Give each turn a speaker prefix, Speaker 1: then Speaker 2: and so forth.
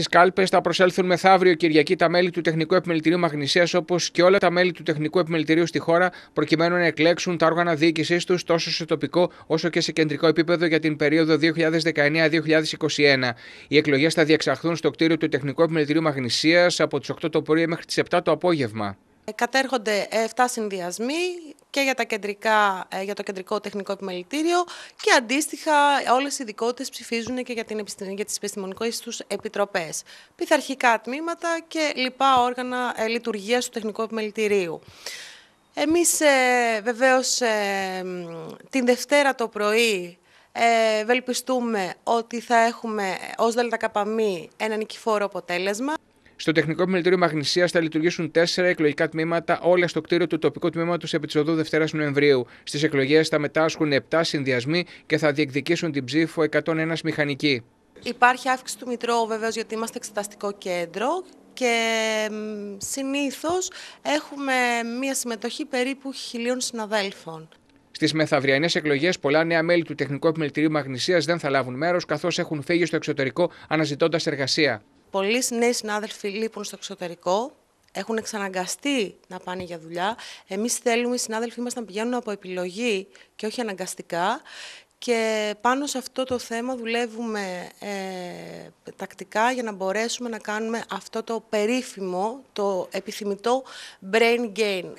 Speaker 1: Στις κάλπες θα προσέλθουν μεθαύριο Κυριακή τα μέλη του Τεχνικού Επιμελητηρίου Μαγνησίας όπως και όλα τα μέλη του Τεχνικού Επιμελητηρίου στη χώρα, προκειμένου να εκλέξουν τα όργανα διοίκησής τους τόσο σε τοπικό όσο και σε κεντρικό επίπεδο για την περίοδο 2019-2021. Οι εκλογές θα διεξαχθούν στο κτίριο του Τεχνικού Επιμελητηρίου Μαγνησίας από τις 8 το πρωί μέχρι τις 7 το απόγευμα.
Speaker 2: Ε, κατέρχονται 7 συνδυασμοί και για, τα κεντρικά, ε, για το κεντρικό τεχνικό επιμελητήριο και αντίστοιχα όλες οι ειδικότητες ψηφίζουν και για, την, για τις επιστημονικές τους επιτροπές. Πειθαρχικά τμήματα και λοιπά όργανα ε, λειτουργίας του τεχνικού επιμελητηρίου. Εμείς ε, βεβαίως ε, την Δευτέρα το πρωί ε, ευελπιστούμε ότι θα έχουμε ως ΔΚΜ ένα νικηφόρο αποτέλεσμα.
Speaker 1: Στο τεχνικό επιμελητήριο Μαγνησίας θα λειτουργήσουν τέσσερα εκλογικά τμήματα, όλα στο κτίριο του τοπικού τμήματος επί της οδού Δευτέρας Νοεμβρίου. Στις εκλογές θα μετάσχουν 7 συνδυασμοί και θα διεκδικήσουν την ψήφο 101 μηχανική.
Speaker 2: Υπάρχει αύξηση του Μητρώου βεβαίως γιατί είμαστε εξεταστικό κέντρο και συνήθως έχουμε μία συμμετοχή περίπου χιλίων συναδέλφων.
Speaker 1: Στις μεθαυριανές εκλογές, πολλά νέα μέλη του Τεχνικού Επιμελητηρίου Μαγνησίας δεν θα λάβουν μέρος, καθώς έχουν φύγει στο εξωτερικό αναζητώντας εργασία.
Speaker 2: Πολλοί νέοι συνάδελφοι λείπουν στο εξωτερικό, έχουν εξαναγκαστεί να πάνε για δουλειά. Εμείς θέλουμε οι συνάδελφοί μας να πηγαίνουν από επιλογή και όχι αναγκαστικά. Και πάνω σε αυτό το θέμα δουλεύουμε ε, τακτικά για να μπορέσουμε να κάνουμε αυτό το περίφημο, το επιθυμητό brain gain.